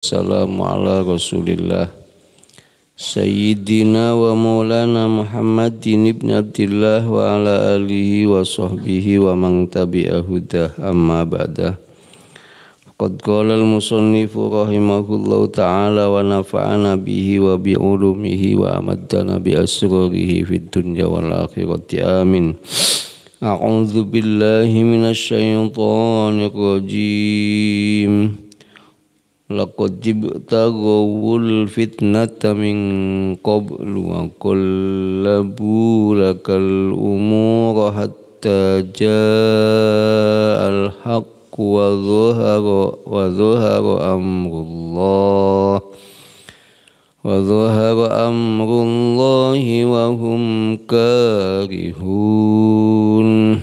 Assalamu ala rasulillah Sayyidina wa maulana Muhammadin ibn Abdillah wa ala alihi wa sahbihi wa man tabi'a hudah amma ba'da Qad qala al-musannifu rahimahullahu ta'ala wa nafa'ana bihi wa bi'ulumihi wa amadana bi asrarihi fid dunya wal akhirati amin A'udzu billahi minasy syaithanir rajim لقد جبت غول فتنة من قبل وقلبوا لك الأمور حتى جاء الحق وظهر وظهر أمر الله وظهر أمر الله وهم كارهون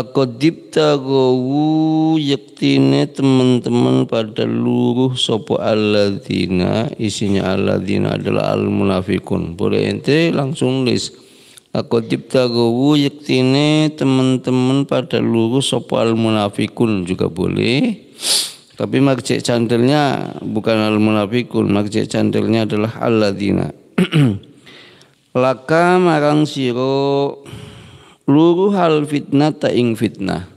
gowu yakti yaktine teman-teman pada luruh sopo dina isinya dina adalah al munafikun. Boleh ente langsung list. gowu yakti yaktine teman-teman pada luruh sopo al munafikun juga boleh. Tapi makcik candelnya bukan al munafikun, makcik candelnya adalah dina Laka marang siro hal fitnah taing fitnah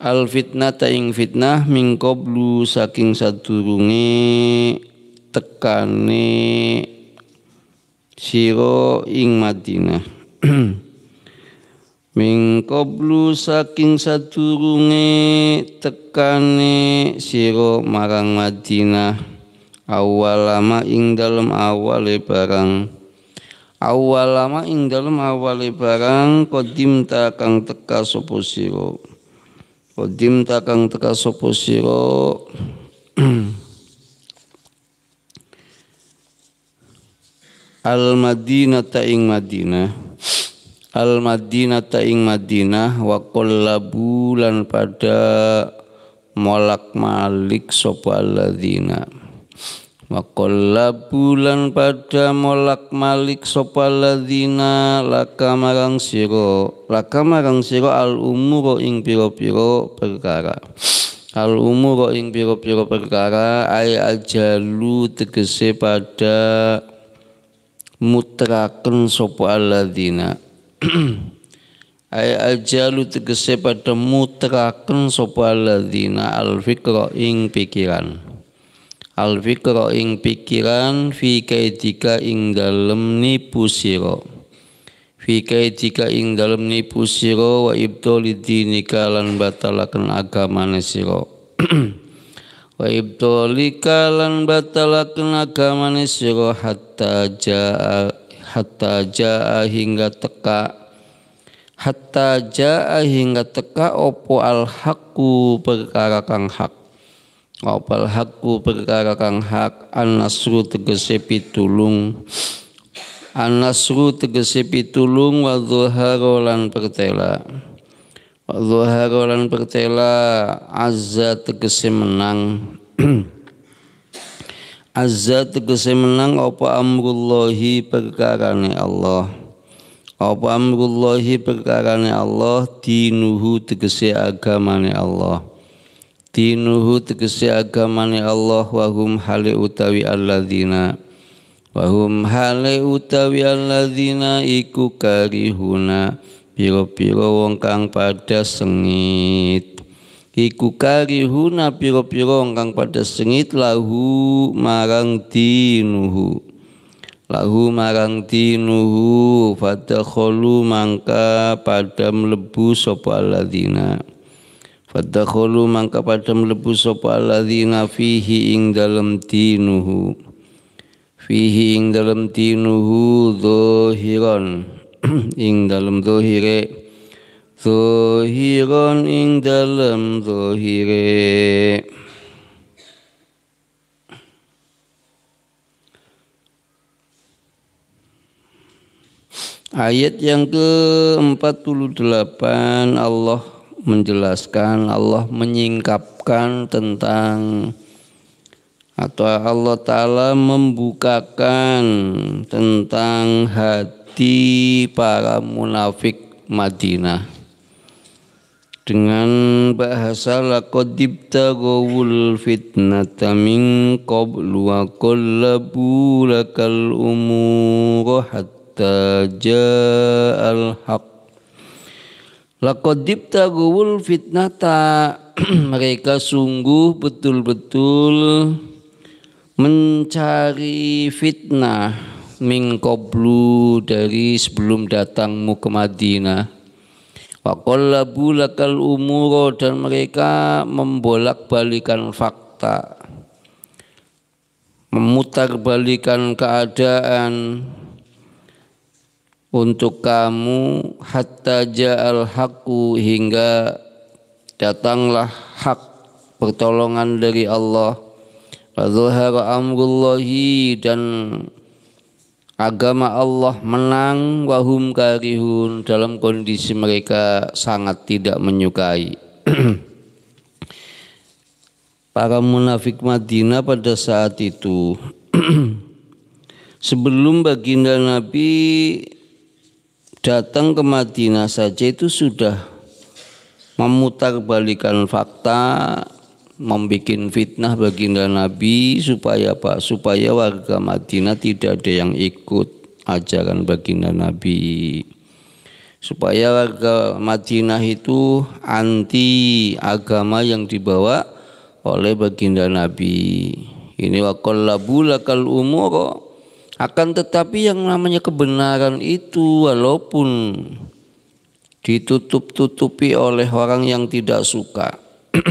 al fitnah taing fitnah mingko blu saking satu runge tekane siro ing Madinah Mingko blu saking satu runge tekane siro marang Madinah awalama ing dalam awale barang awalama ing dalem awal barang kodim takang teka sapa kodim takang teka sapa al madinah ta ing madinah al madinah ta ing madinah wa qallabu pada molak malik sapa alladzina Makolabulan bulan pada molak malik sopaladina laka marang siro laka marang siro al umuro ing piro piro perkara al umuro ing piro piro perkara ay ajalu tegese pada mutraken sopaladina aladina ay ajalu tegese pada mutraken sopaladina al fikro ing pikiran al fikra ing pikiran fi kaidika ing dalem nipu siro fi kaidika ing dalem nipu siro wa ibtali dinika lan batalakan agamane siro, wa ibtolika lan batalakan agamane siro, hatta jaa hatta jaa hingga teka hatta jaa hingga teka opo al haku perkara kang hak Opal hakku perkara kang hak an-nasru tegese pitulung an-nasru tegese pitulung wa dhuharo lan pertela wa dhuharo lan pertela azza tegese menang azza tegese menang apa amrullahi perkarane Allah apa amrullahi perkarane Allah dinuhu tegese agamane Allah dinuhu tegese agamani Allah wahum hale utawi alladzina wahum hale utawi alladzina iku karihuna piro-piro wong kang pada sengit iku karihuna piro piro wong kang pada sengit lahu marang dinuhu lahu marang dinuhu fatakhulu mangka pada mlebu sapa alladzina Fadakhulu mangka padha mlebu sapa alladzina fihi ing dalem dinuhu. Fihi ing dalem dinuhu zahiran ing dalem zahire zahiran ing dalem zahire Ayat yang ke-48 Allah menjelaskan Allah menyingkapkan tentang atau Allah Ta'ala membukakan tentang hati para munafik Madinah dengan bahasa laqad ibtaghawul fitnata min qablu wa qallabu lakal umur hatta ja'al haq Lakodip tagul fitnata mereka sungguh betul-betul mencari fitnah mingkoblu dari sebelum datangmu ke Madinah. Wakola lakal umuro dan mereka membolak-balikan fakta. Memutar balikan keadaan untuk kamu hatta ja'al haqqu hingga datanglah hak pertolongan dari Allah wa zuhara amrullahi dan agama Allah menang wahum karihun dalam kondisi mereka sangat tidak menyukai para munafik Madinah pada saat itu sebelum baginda Nabi datang ke Madinah saja itu sudah memutarbalikan fakta, membuat fitnah baginda Nabi supaya apa? Supaya warga Madinah tidak ada yang ikut ajaran baginda Nabi. Supaya warga Madinah itu anti agama yang dibawa oleh baginda Nabi. Ini wakallabulakal umur akan tetapi yang namanya kebenaran itu walaupun ditutup-tutupi oleh orang yang tidak suka.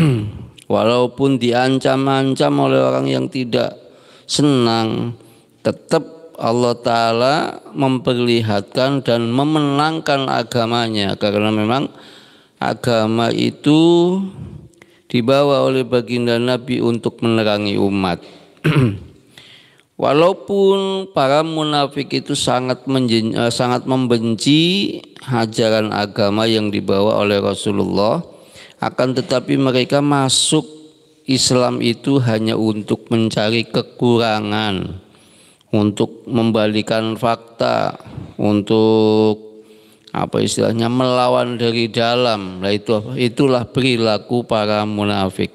walaupun diancam-ancam oleh orang yang tidak senang, tetap Allah Ta'ala memperlihatkan dan memenangkan agamanya. Karena memang agama itu dibawa oleh baginda Nabi untuk menerangi umat. Walaupun para munafik itu sangat eh, sangat membenci hajaran agama yang dibawa oleh Rasulullah, akan tetapi mereka masuk Islam itu hanya untuk mencari kekurangan, untuk membalikan fakta, untuk apa istilahnya melawan dari dalam. Nah itu itulah perilaku para munafik.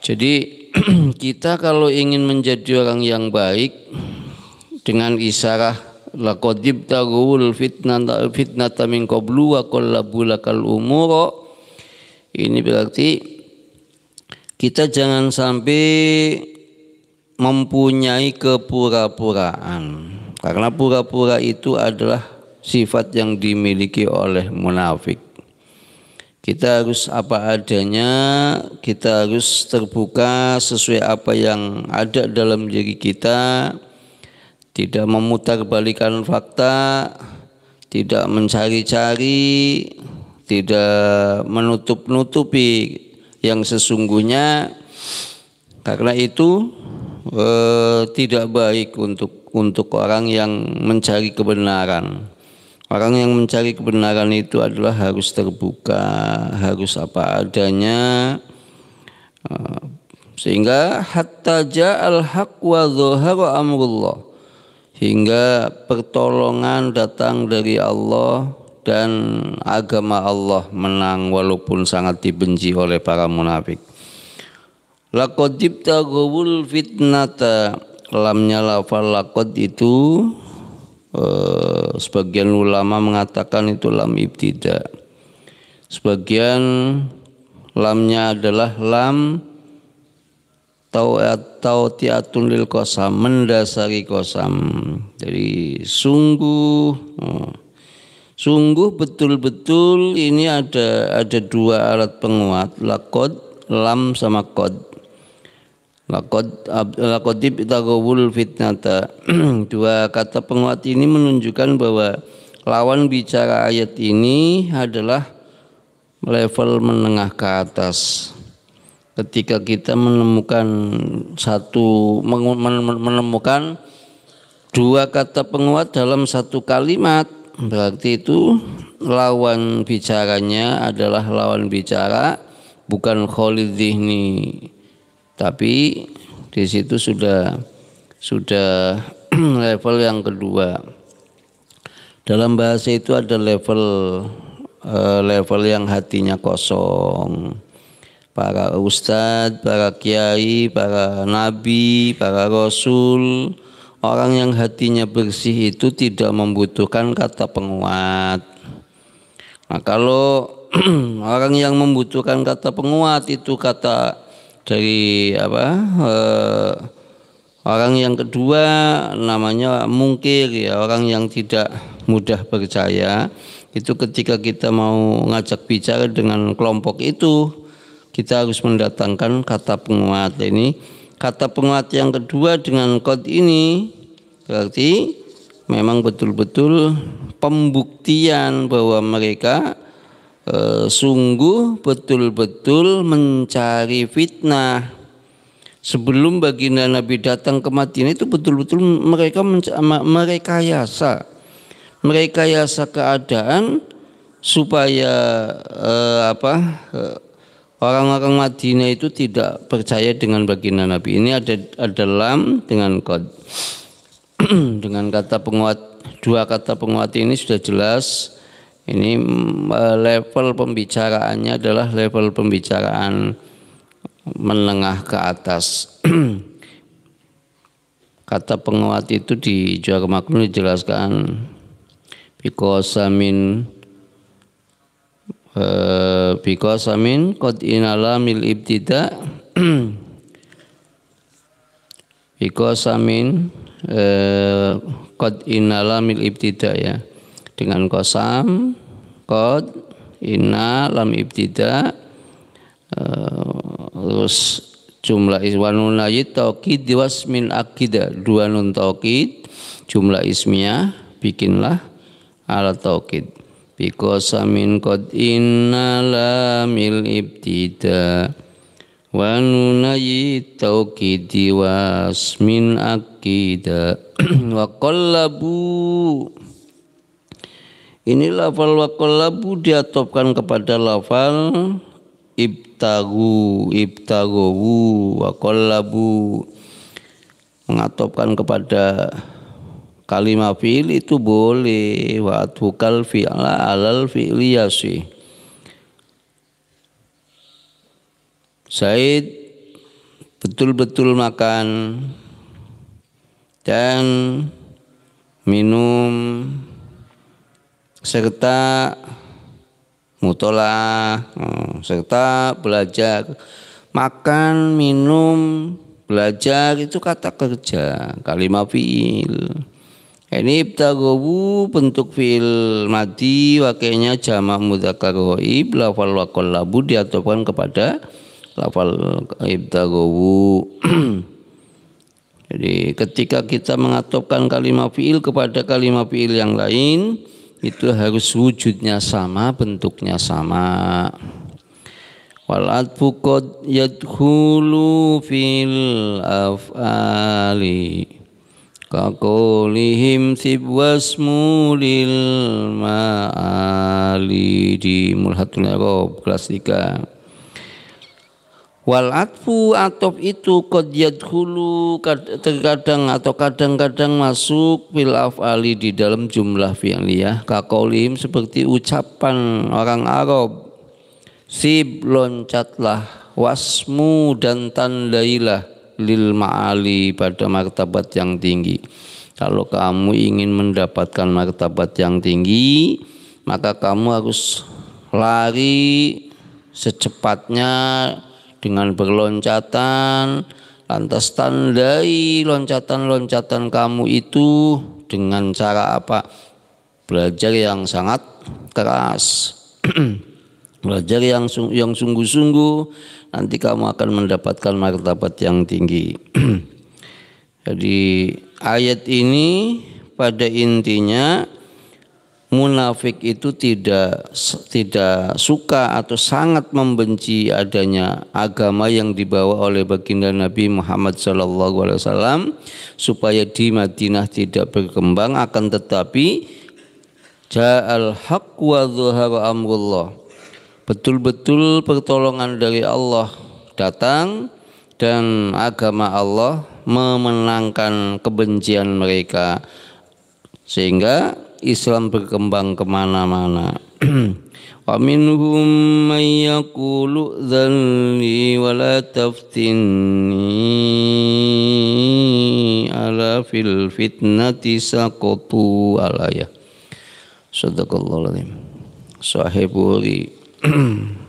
Jadi kita kalau ingin menjadi orang yang baik dengan isyarah laqadib taghul fitnata fitnata min qablu wa qallabulakal umur ini berarti kita jangan sampai mempunyai kepura-puraan karena pura-pura itu adalah sifat yang dimiliki oleh munafik kita harus apa adanya, kita harus terbuka sesuai apa yang ada dalam diri kita, tidak memutar balikan fakta, tidak mencari-cari, tidak menutup-nutupi yang sesungguhnya karena itu eh, tidak baik untuk untuk orang yang mencari kebenaran. Orang yang mencari kebenaran itu adalah harus terbuka, harus apa adanya. Eh, sehingga hatta ja'al haq wa dhuhara amrullah. Hingga pertolongan datang dari Allah dan agama Allah menang walaupun sangat dibenci oleh para munafik. Laqad jibta fitnata lamnya lafal laqad itu Eh, sebagian ulama mengatakan itu lam ibtida sebagian lamnya adalah lam tau atau tiatun lil kosam mendasari kosam jadi sungguh oh, sungguh betul-betul ini ada ada dua alat penguat lakot lam sama kod Lakod lakodib tagowul fitnata. Dua kata penguat ini menunjukkan bahwa lawan bicara ayat ini adalah level menengah ke atas. Ketika kita menemukan satu menemukan dua kata penguat dalam satu kalimat, berarti itu lawan bicaranya adalah lawan bicara bukan kholid tapi di situ sudah sudah level yang kedua. Dalam bahasa itu ada level eh, level yang hatinya kosong. Para ustadz, para kiai, para nabi, para rasul, orang yang hatinya bersih itu tidak membutuhkan kata penguat. Nah, kalau orang yang membutuhkan kata penguat itu kata dari apa e, orang yang kedua namanya mungkir ya orang yang tidak mudah percaya itu ketika kita mau ngajak bicara dengan kelompok itu kita harus mendatangkan kata penguat ini kata penguat yang kedua dengan kod ini berarti memang betul-betul pembuktian bahwa mereka e, sungguh betul-betul mencari fitnah sebelum baginda Nabi datang ke Madinah itu betul-betul mereka mereka yasa mereka yasa keadaan supaya e, apa eh, orang-orang Madinah itu tidak percaya dengan baginda Nabi ini ada ada dalam dengan kod dengan kata penguat dua kata penguat ini sudah jelas ini mm, eh, level pembicaraannya adalah level pembicaraan menengah ke atas. Kata penguat itu di Juara Maklum dijelaskan because amin uh, eh, because amin qad inala mil ibtida because amin eh, qad uh, inala mil ibtida ya dengan kosam kod inna lam ibtida uh, terus jumlah iswanun ayat taukid min akida dua nun taukid jumlah ismiyah bikinlah ala taukid min kod inna lamil ibtida wa nunayi taukidi wasmin akida wa kolabu. Ini lafal wakolabu diatopkan kepada lafal ibtagu, ibtagowu, wakolabu. Mengatopkan kepada kalimat fi'il itu boleh. Wa adhukal fi'la alal fi'liyasi Said betul-betul makan dan minum serta mutola oh, serta belajar makan minum belajar itu kata kerja kalimat fiil ini ibtagobu bentuk fiil mati, wakilnya jamak mudakar ghaib lafal wakol labu diatupkan kepada lafal ibtagobu jadi ketika kita mengatupkan kalimat fiil kepada kalimat fiil yang lain itu harus wujudnya sama, bentuknya sama. Wal adbu qad yadkhulu fil af'ali Kakolihim sibwasmu lil ma'ali di Mulhatul Arab kelas 3 Wal atfu atop itu kodiat hulu terkadang atau kadang-kadang masuk fil afali di dalam jumlah fi'liyah kakolim seperti ucapan orang Arab sib loncatlah wasmu dan tandailah lil ma'ali pada martabat yang tinggi kalau kamu ingin mendapatkan martabat yang tinggi maka kamu harus lari secepatnya dengan berloncatan lantas tandai loncatan-loncatan kamu itu dengan cara apa belajar yang sangat keras belajar yang yang sungguh-sungguh nanti kamu akan mendapatkan martabat yang tinggi jadi ayat ini pada intinya munafik itu tidak tidak suka atau sangat membenci adanya agama yang dibawa oleh baginda Nabi Muhammad SAW supaya di Madinah tidak berkembang akan tetapi ja'al haq wa zuhara amrullah betul-betul pertolongan dari Allah datang dan agama Allah memenangkan kebencian mereka sehingga Islam berkembang kemana-mana. Wa minhum man yaqulu dzalli wa la taftinni ala fil fitnati saqatu alaya. Sadaqallahu alazim. Sahiburi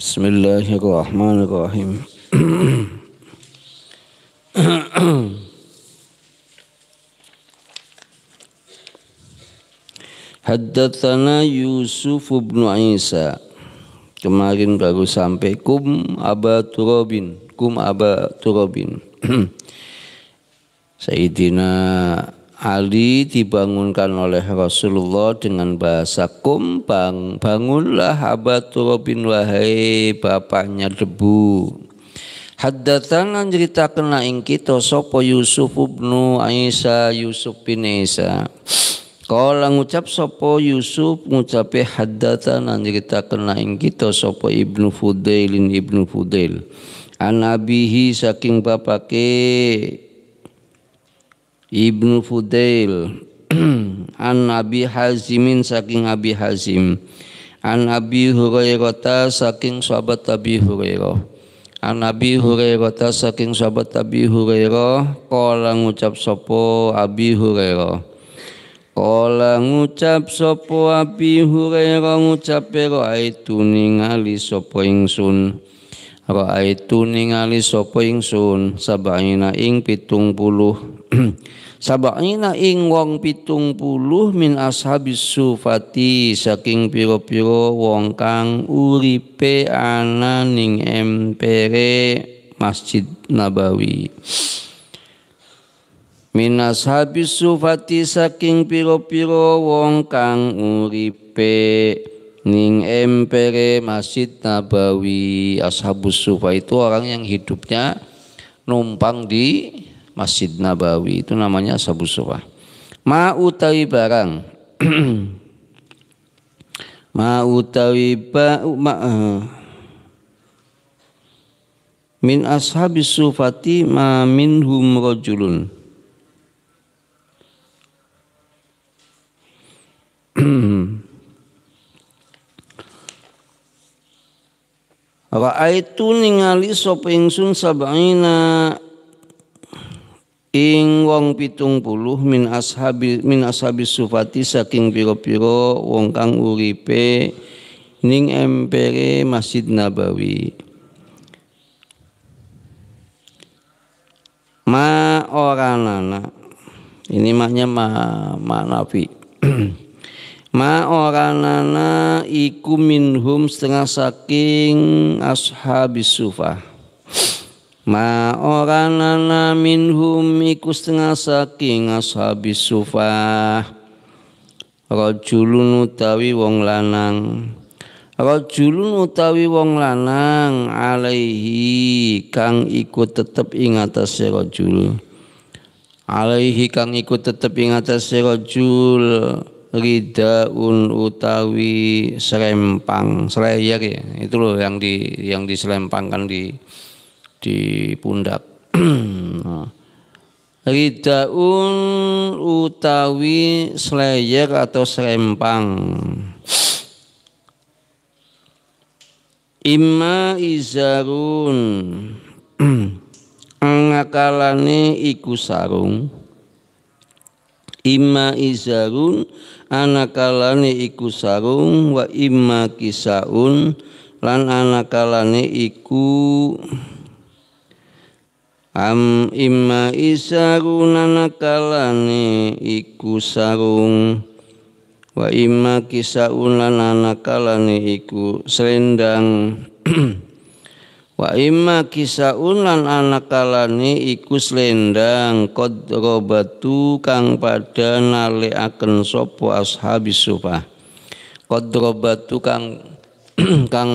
Bismillahirrahmanirrahim. Hadatana Haddatsana Yusuf bin Isa. Kemarin baru sampai kum Aba Turabin, kum Aba Turabin. Sayyidina Ali dibangunkan oleh Rasulullah dengan bahasa kumbang. Bangunlah abatul bin wahai bapaknya debu. Haddatsan cerita ing kita sapa Yusuf ibnu Isa Yusuf bin Isa. Kala ngucap sopo Yusuf ngucapi haddatsan cerita ing kita sapa Ibnu Fudailin Ibnu Fudail. Anabihi saking bapake Ibnu Fudail an Abi Hazimin saking Abi Hazim an Abi Hurairah saking sahabat Abi Hurairah an Abi Hurairah saking sahabat Abi Hurairah kala ngucap sopo Abi Hurairah Kala ngucap sopo Abi Hurairah ngucap pero itu ningali sapa ingsun Ra'aitu ningali sapa ingsun sabaina ing pitung puluh ing wong pitung puluh min ashabis sufati saking piro-piro wong kang uripe ana ning empere Masjid Nabawi min ashabis sufati saking piro-piro wong kang uripe ning empere Masjid Nabawi Ashabus Sufa itu orang yang hidupnya numpang di Masjid Nabawi itu namanya Ashabus Sufa ma utawi barang ma utawi ba ma, uh, eh, min ashabis sufati ma minhum rajulun Ra'aitu ningali sapa ingsun sab'ina ing wong pitung puluh min ashabi min ashabi sufati saking piro-piro wong kang uripe ning empere Masjid Nabawi. Ma orang nana. Ini maknya ma, ma nafi. Ma oranana iku minhum setengah saking ashabis sufah. Ma oranana minhum iku setengah saking ashabis sufah. Rajulun utawi wong lanang. Rajulun utawi wong lanang alaihi kang iku tetep ing atase rajul. Alaihi kang iku tetep ing atase rajul ridaun utawi serempang slayer ya itu loh yang di yang diselempangkan di di pundak nah. ridaun utawi slayer atau serempang imma izarun angakalane iku sarung Ima izarun anakalane iku sarung wa imma kisaun lan anakalane iku Am imma isarun anakalane iku sarung wa imma kisaun lan anakalane iku selendang Wa imma kisaun lan anakalane iku slendang qadrabatu kang nale akan sapa ashabi sufah. Qadrabatu kang kang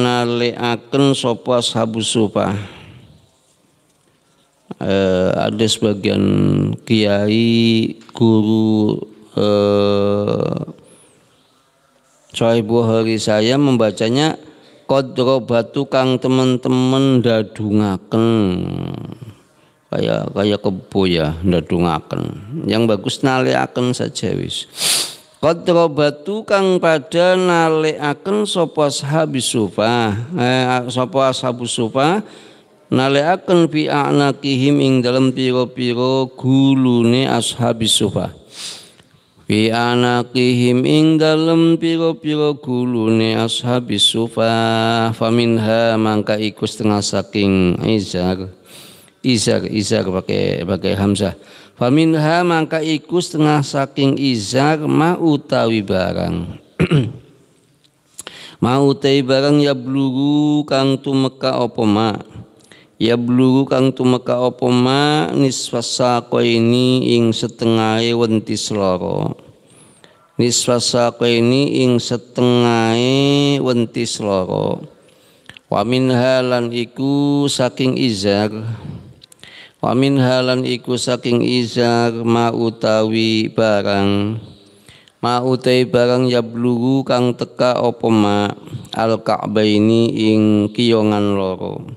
nale akan sopo ashabis sufah. Eh, ada sebagian kiai guru eh, Sohib Buhari saya membacanya kodro batu kang temen-temen dadungaken kaya kaya kebo ya dadungaken yang bagus nalekaken saja wis kodro batu kang pada nalekaken habis sofa, sufa eh, sapa ashabu sufa nalekaken fi anakihim ing dalam piro-piro gulune ashabis sufa fi anakihim ing dalem piro-piro gulune ashabis sufah faminha mangka iku setengah saking izar izar izar pakai pakai hamzah faminha mangka iku setengah saking izar ma utawi barang mau utawi barang ya blugu kang tu meka opo ma ya blugu kang tumeka apa ma niswasa ini ing setengah wenti sloro niswasa ini ing setengah wenti sloro wa min halan iku saking izar wa min halan iku saking izar ma utawi barang ma utai barang ya blugu kang teka apa ma al ka'baini ing kiyongan loro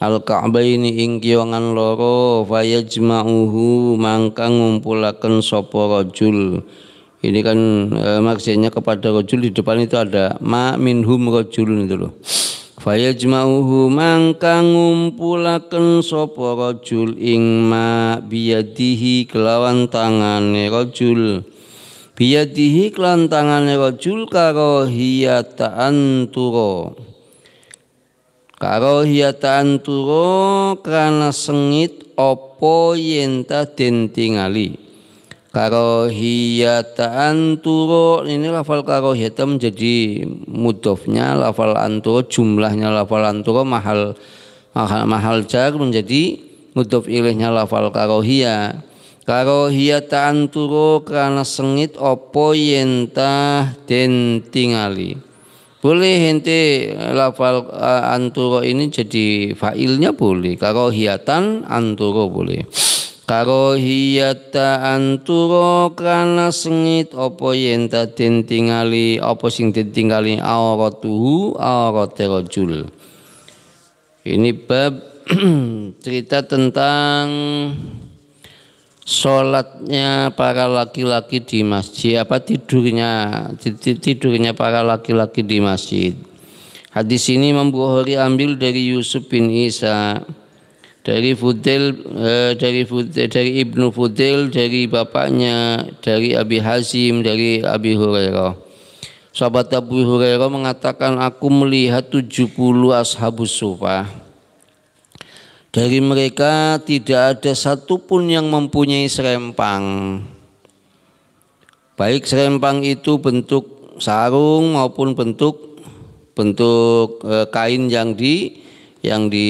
al-ka'baini ing kiwangan loro fayajma'uhu mangka ngumpulaken sapa rajul ini kan e, maksudnya kepada rajul di depan itu ada ma minhum rajulun itu loh fayajma'uhu mangka ngumpulaken sapa rajul ing ma biyadihi kelawan tangane rajul biyadihi kelawan tangane rajul karo hiyata anturo hiataan turo karena sengit opo yenta den tingali. hiataan turo ini lafal hiata menjadi mudofnya lafal anturo jumlahnya lafal anturo mahal mahal mahal jar menjadi mudof ilahnya lafal karohiyah. hiataan turo karena sengit opo yenta den tingali boleh ente lafal uh, eh, anturo ini jadi failnya boleh. hiatan anturo boleh. hiatan anturo karena sengit opo yang tak ditinggali apa sing den tingali auratuhu aurate rajul. Ini bab cerita tentang sholatnya para laki-laki di masjid apa tidurnya tidurnya para laki-laki di masjid hadis ini membuhori ambil dari Yusuf bin Isa dari Fudel eh, dari Fudel, dari Ibnu Fudel dari bapaknya dari Abi Hazim dari Abi Hurairah sahabat Abu Hurairah mengatakan aku melihat 70 ashabus sufah dari mereka tidak ada satupun yang mempunyai serempang. Baik serempang itu bentuk sarung maupun bentuk bentuk eh, kain yang di yang di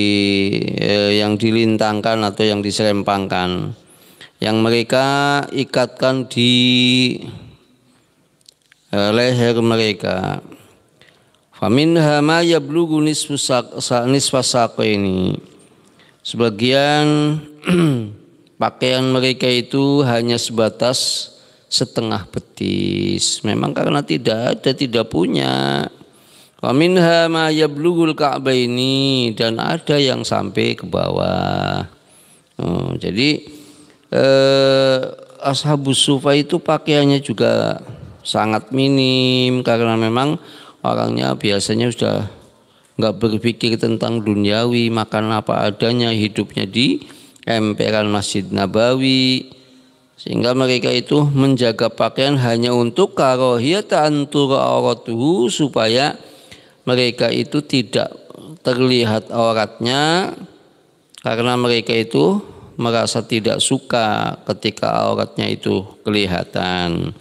eh, yang dilintangkan atau yang diserempangkan yang mereka ikatkan di eh, leher mereka famin hama yablugu nisfasaq ini Sebagian pakaian mereka itu hanya sebatas setengah betis. Memang karena tidak ada, tidak punya. Wa minha ma yablughul ini dan ada yang sampai ke bawah. Oh, jadi eh, ashabus sufa itu pakaiannya juga sangat minim karena memang orangnya biasanya sudah nggak berpikir tentang duniawi, makan apa adanya, hidupnya di emperan Masjid Nabawi. Sehingga mereka itu menjaga pakaian hanya untuk karohiyata antura auratuhu supaya mereka itu tidak terlihat auratnya karena mereka itu merasa tidak suka ketika auratnya itu kelihatan.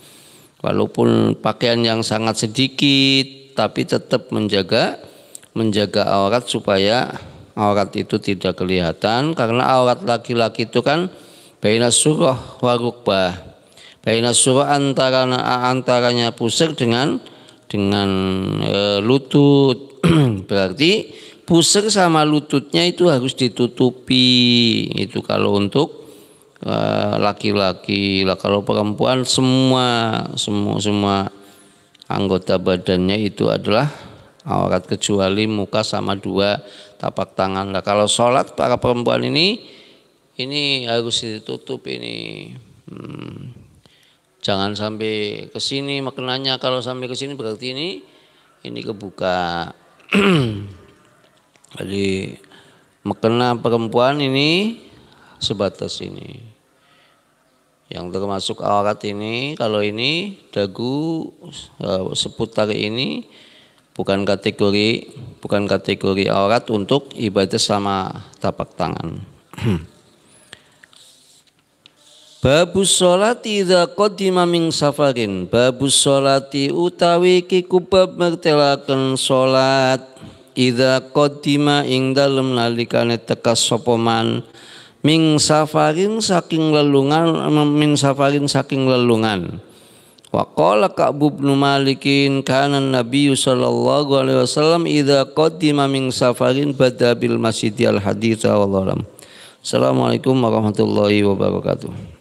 Walaupun pakaian yang sangat sedikit tapi tetap menjaga menjaga aurat supaya aurat itu tidak kelihatan karena aurat laki-laki itu kan baina surah wa rukbah. Baina surah antara antaranya pusar dengan dengan e, lutut. Berarti pusar sama lututnya itu harus ditutupi. Itu kalau untuk e, laki-laki. lah kalau perempuan semua semua semua anggota badannya itu adalah aurat kecuali muka sama dua tapak tangan. Lah kalau sholat para perempuan ini ini harus ditutup ini. Hmm. Jangan sampai ke sini maknanya kalau sampai ke sini berarti ini ini kebuka. Jadi mekena perempuan ini sebatas ini. Yang termasuk aurat ini kalau ini dagu eh, seputar ini bukan kategori bukan kategori aurat untuk ibadah sama tapak tangan. Babu sholati idha qadima ming safarin. Babu sholati utawi kikubab mertelakan sholat Idha idza qadima ing dalem nalikane teka sopoman. Ming safarin saking lelungan min safarin saking lelungan. Wa qala Ka'b bin Malikin kana Nabi sallallahu alaihi wasallam idza qadima min safarin bada bil masjidil haditsa wallahu alam. Assalamualaikum warahmatullahi wabarakatuh.